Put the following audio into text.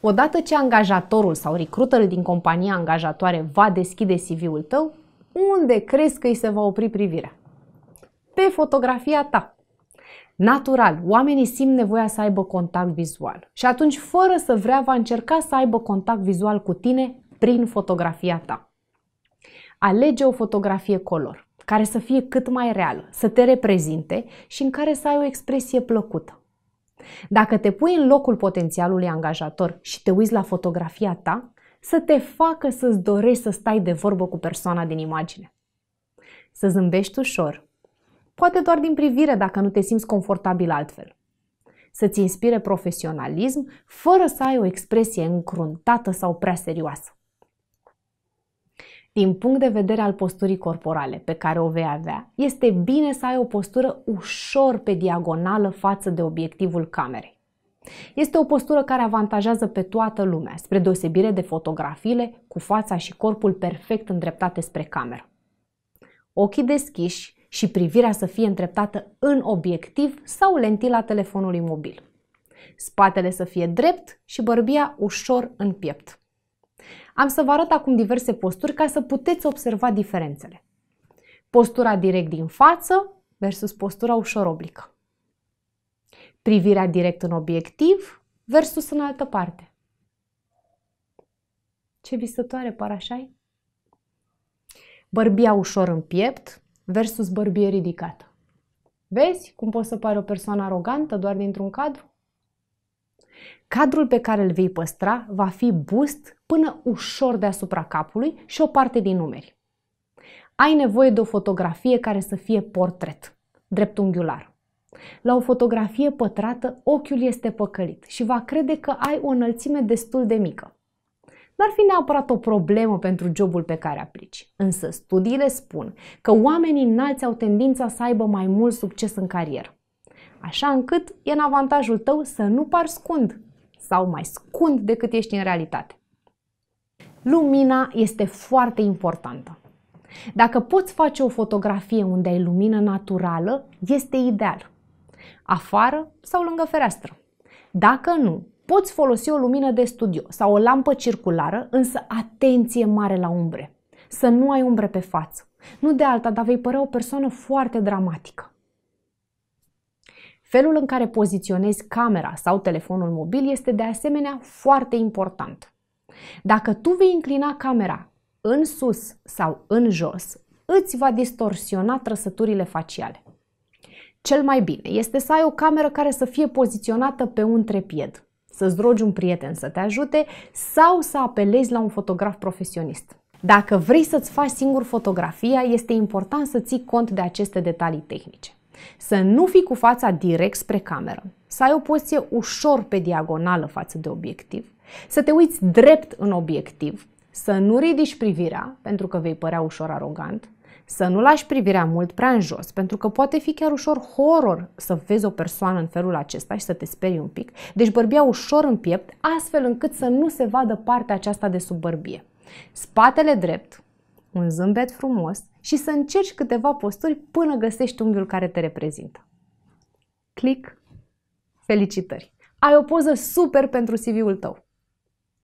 Odată ce angajatorul sau recruiterul din compania angajatoare va deschide CV-ul tău, unde crezi că îi se va opri privirea? Pe fotografia ta. Natural, oamenii simt nevoia să aibă contact vizual și atunci, fără să vrea, va încerca să aibă contact vizual cu tine prin fotografia ta. Alege o fotografie color care să fie cât mai reală, să te reprezinte și în care să ai o expresie plăcută. Dacă te pui în locul potențialului angajator și te uiți la fotografia ta, să te facă să-ți dorești să stai de vorbă cu persoana din imagine. Să zâmbești ușor, poate doar din privire dacă nu te simți confortabil altfel. Să-ți inspire profesionalism fără să ai o expresie încruntată sau prea serioasă din punct de vedere al posturii corporale pe care o vei avea, este bine să ai o postură ușor pe diagonală față de obiectivul camerei. Este o postură care avantajează pe toată lumea, spre deosebire de fotografiile cu fața și corpul perfect îndreptate spre cameră. Ochii deschiși și privirea să fie îndreptată în obiectiv sau lentila telefonului mobil. Spatele să fie drept și bărbia ușor în piept. Am să vă arăt acum diverse posturi ca să puteți observa diferențele. Postura direct din față versus postura ușor oblică. Privirea direct în obiectiv versus în altă parte. Ce visătoare par așa Bărbia ușor în piept versus bărbie ridicată. Vezi cum poți să pari o persoană arogantă doar dintr-un cadru? Cadrul pe care îl vei păstra va fi bust până ușor deasupra capului și o parte din numeri. Ai nevoie de o fotografie care să fie portret, dreptunghiular. La o fotografie pătrată, ochiul este păcălit și va crede că ai o înălțime destul de mică. N-ar fi neapărat o problemă pentru jobul pe care aplici, însă studiile spun că oamenii înalți au tendința să aibă mai mult succes în carieră așa încât e în avantajul tău să nu par scund sau mai scund decât ești în realitate. Lumina este foarte importantă. Dacă poți face o fotografie unde ai lumină naturală, este ideal. Afară sau lângă fereastră. Dacă nu, poți folosi o lumină de studio sau o lampă circulară, însă atenție mare la umbre. Să nu ai umbre pe față. Nu de alta, dar vei părea o persoană foarte dramatică. Felul în care poziționezi camera sau telefonul mobil este de asemenea foarte important. Dacă tu vei inclina camera în sus sau în jos, îți va distorsiona trăsăturile faciale. Cel mai bine este să ai o cameră care să fie poziționată pe un trepied, să-ți rogi un prieten să te ajute sau să apelezi la un fotograf profesionist. Dacă vrei să-ți faci singur fotografia, este important să ții cont de aceste detalii tehnice. Să nu fii cu fața direct spre cameră, să ai o poziție ușor pe diagonală față de obiectiv, să te uiți drept în obiectiv, să nu ridici privirea, pentru că vei părea ușor arogant, să nu lași privirea mult prea în jos, pentru că poate fi chiar ușor horror să vezi o persoană în felul acesta și să te sperii un pic. Deci bărbia ușor în piept, astfel încât să nu se vadă partea aceasta de sub bărbie. Spatele drept, un zâmbet frumos și să încerci câteva posturi până găsești unghiul care te reprezintă. Click! Felicitări! Ai o poză super pentru CV-ul tău!